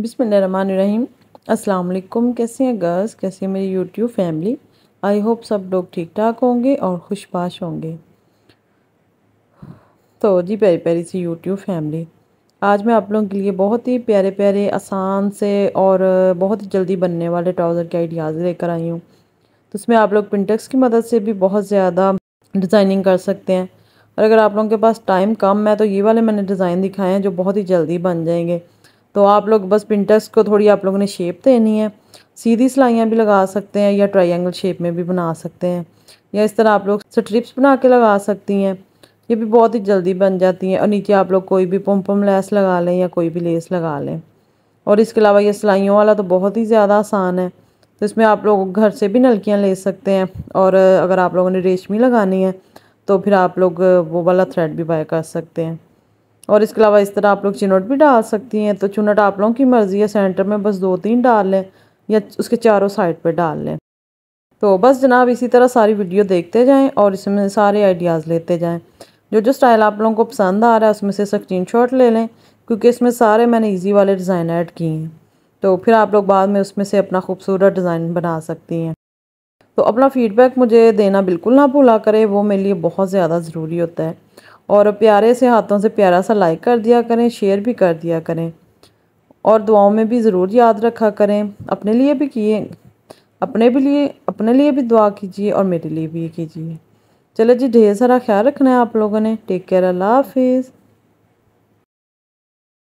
बिसमीम असलकुम कैसे हैं गर्ल्स कैसे हैं मेरी यूट्यूब फैमिली आई होप सब लोग ठीक ठाक होंगे और खुशपाश होंगे तो जी प्यारी प्यारी सी यूट्यूब फैमिली आज मैं आप लोगों के लिए बहुत ही प्यारे प्यारे आसान से और बहुत ही जल्दी बनने वाले ट्राउज़र के आइडियाज़ लेकर आई हूँ तो इसमें आप लोग पिंटक्स की मदद से भी बहुत ज़्यादा डिज़ाइनिंग कर सकते हैं और अगर आप लोगों के पास टाइम कम है तो ये वाले मैंने डिज़ाइन दिखाए हैं जो बहुत ही जल्दी बन जाएंगे तो आप लोग बस पिंटेक्स को थोड़ी आप लोगों ने शेप देनी है सीधी सिलाइयाँ भी लगा सकते हैं या ट्राइंगल शेप में भी बना सकते हैं या इस तरह आप लोग स्ट्रिप्स बना के लगा सकती हैं ये भी बहुत ही जल्दी बन जाती हैं और नीचे आप लोग कोई भी पम्पम लेस लगा लें या कोई भी लेस लगा लें और इसके अलावा ये सिलाइयों वाला तो बहुत ही ज़्यादा आसान है तो इसमें आप लोग घर से भी नलकियाँ ले सकते हैं और अगर आप लोगों ने रेशमी लगानी है तो फिर आप लोग वो वाला थ्रेड भी बाय कर सकते हैं और इसके अलावा इस तरह आप लोग चिनट भी डाल सकती हैं तो चुनट आप लोगों की मर्ज़ी है सेंटर में बस दो तीन डाल लें या उसके चारों साइड पर डाल लें तो बस जनाब इसी तरह सारी वीडियो देखते जाएँ और इसमें सारे आइडियाज़ लेते जाएँ जो जो स्टाइल आप लोगों को पसंद आ रहा है उसमें से स्क्रीन शॉट ले लें क्योंकि इसमें सारे मैंने ईजी वाले डिज़ाइन ऐड किए हैं तो फिर आप लोग बाद में उसमें से अपना खूबसूरत डिज़ाइन बना सकती हैं तो अपना फ़ीडबैक मुझे देना बिल्कुल ना भूला करें वो मेरे लिए बहुत ज़्यादा ज़रूरी होता है और प्यारे से हाथों से प्यारा सा लाइक कर दिया करें शेयर भी कर दिया करें और दुआओं में भी ज़रूर याद रखा करें अपने लिए भी किए अपने भी लिए अपने लिए भी दुआ कीजिए और मेरे लिए भी कीजिए चलो जी ढेर सारा ख्याल रखना है आप लोगों ने टेक केयर अल्लाह हाफिज़